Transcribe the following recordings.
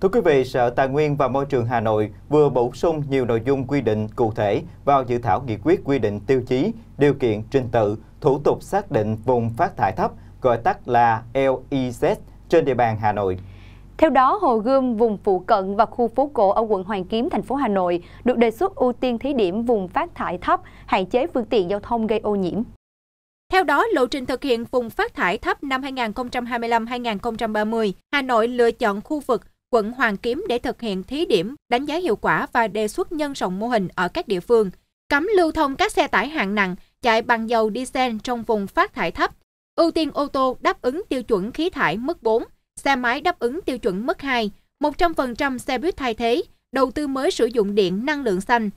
Thưa quý vị, Sở Tài nguyên và Môi trường Hà Nội vừa bổ sung nhiều nội dung quy định cụ thể vào dự thảo nghị quyết quy định tiêu chí, điều kiện trình tự, thủ tục xác định vùng phát thải thấp, gọi tắt là LEZ trên địa bàn Hà Nội. Theo đó, hồ gươm vùng phụ cận và khu phố cổ ở quận Hoàng Kiếm, thành phố Hà Nội được đề xuất ưu tiên thí điểm vùng phát thải thấp, hạn chế phương tiện giao thông gây ô nhiễm. Theo đó, lộ trình thực hiện vùng phát thải thấp năm 2025-2030, Hà Nội lựa chọn khu vực quận Hoàng Kiếm để thực hiện thí điểm, đánh giá hiệu quả và đề xuất nhân rộng mô hình ở các địa phương, cấm lưu thông các xe tải hạng nặng chạy bằng dầu diesel trong vùng phát thải thấp, ưu tiên ô tô đáp ứng tiêu chuẩn khí thải mức 4, xe máy đáp ứng tiêu chuẩn mức 2, 100% xe buýt thay thế, đầu tư mới sử dụng điện năng lượng xanh.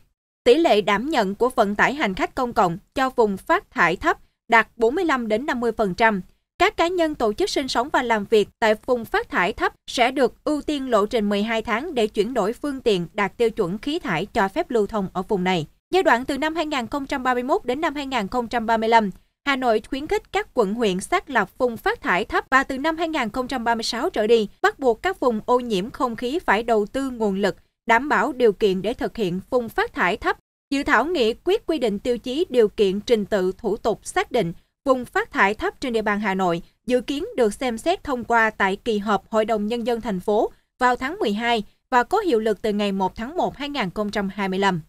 Tỷ lệ đảm nhận của vận tải hành khách công cộng cho vùng phát thải thấp đạt 45 đến 50%. Các cá nhân tổ chức sinh sống và làm việc tại vùng phát thải thấp sẽ được ưu tiên lộ trình 12 tháng để chuyển đổi phương tiện đạt tiêu chuẩn khí thải cho phép lưu thông ở vùng này. Giai đoạn từ năm 2031 đến năm 2035, Hà Nội khuyến khích các quận huyện xác lập vùng phát thải thấp và từ năm 2036 trở đi, bắt buộc các vùng ô nhiễm không khí phải đầu tư nguồn lực, đảm bảo điều kiện để thực hiện vùng phát thải thấp. Dự thảo nghị quyết quy định tiêu chí điều kiện trình tự thủ tục xác định vùng phát thải thấp trên địa bàn Hà Nội dự kiến được xem xét thông qua tại kỳ họp Hội đồng Nhân dân thành phố vào tháng 12 và có hiệu lực từ ngày 1 tháng 1 2025.